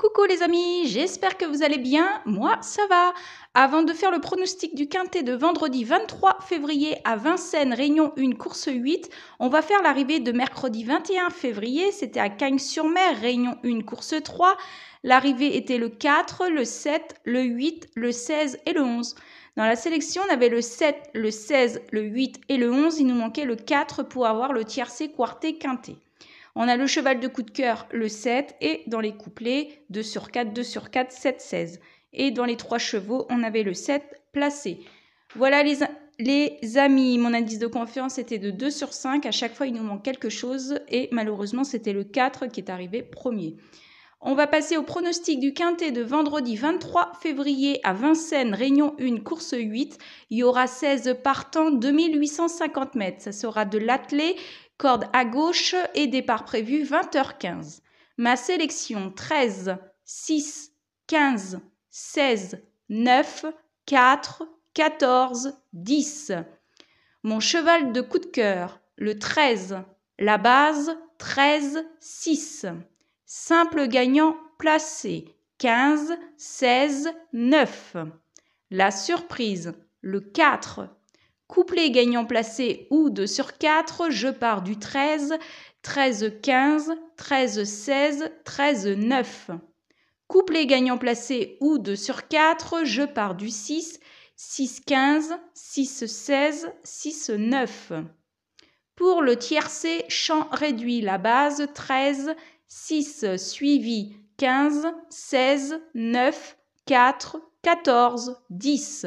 Coucou les amis, j'espère que vous allez bien, moi ça va. Avant de faire le pronostic du quintet de vendredi 23 février à Vincennes, Réunion 1, course 8, on va faire l'arrivée de mercredi 21 février, c'était à Cagnes-sur-Mer, Réunion 1, course 3. L'arrivée était le 4, le 7, le 8, le 16 et le 11. Dans la sélection, on avait le 7, le 16, le 8 et le 11, il nous manquait le 4 pour avoir le tiercé, quarté, quintet. On a le cheval de coup de cœur, le 7, et dans les couplets, 2 sur 4, 2 sur 4, 7, 16. Et dans les 3 chevaux, on avait le 7 placé. Voilà les, amis, mon indice de confiance était de 2 sur 5. À chaque fois, il nous manque quelque chose et malheureusement, c'était le 4 qui est arrivé premier. On va passer au pronostic du quintet de vendredi 23 février à Vincennes, Réunion 1, course 8. Il y aura 16 partants, 2850 mètres. Ça sera de l'attelé, Corde à gauche et départ prévu 20h15. Ma sélection 13, 6, 15, 16, 9, 4, 14, 10. Mon cheval de coup de cœur, le 13. La base, 13, 6. Simple gagnant placé, 15, 16, 9. La surprise, le 4, Couplé gagnant placé ou 2 sur 4, je pars du 13, 13, 15, 13, 16, 13, 9. Couplé gagnant placé ou 2 sur 4, je pars du 6, 6, 15, 6, 16, 6, 9. Pour le tiercé, champ réduit, la base 13, 6 suivi 15, 16, 9, 4, 14, 10.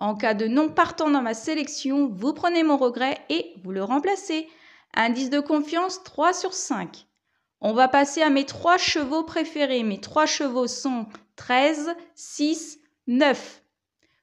En cas de non partant dans ma sélection, vous prenez mon regret et vous le remplacez. Indice de confiance 3 sur 5. On va passer à mes trois chevaux préférés. Mes trois chevaux sont 13, 6, 9.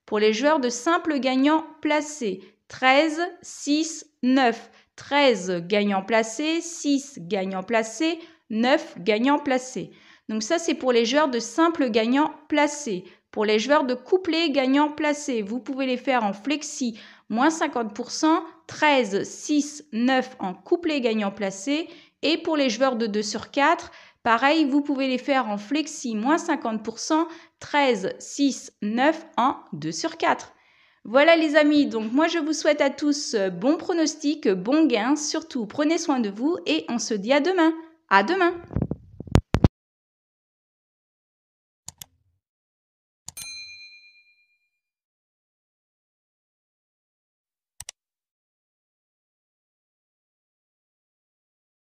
Pour les joueurs de simple gagnant placé, 13, 6, 9. 13 gagnants placés, 6 gagnants placés, 9 gagnants placés. Donc ça, c'est pour les joueurs de simple gagnant placé. Pour les joueurs de couplet gagnant, placé, vous pouvez les faire en flexi moins 50%, 13, 6, 9 en couplet gagnant placé. Et pour les joueurs de 2 sur 4, pareil, vous pouvez les faire en flexi moins 50%, 13, 6, 9 en 2 sur 4. Voilà les amis, donc moi je vous souhaite à tous euh, bon pronostic, bon gain, surtout prenez soin de vous et on se dit à demain. À demain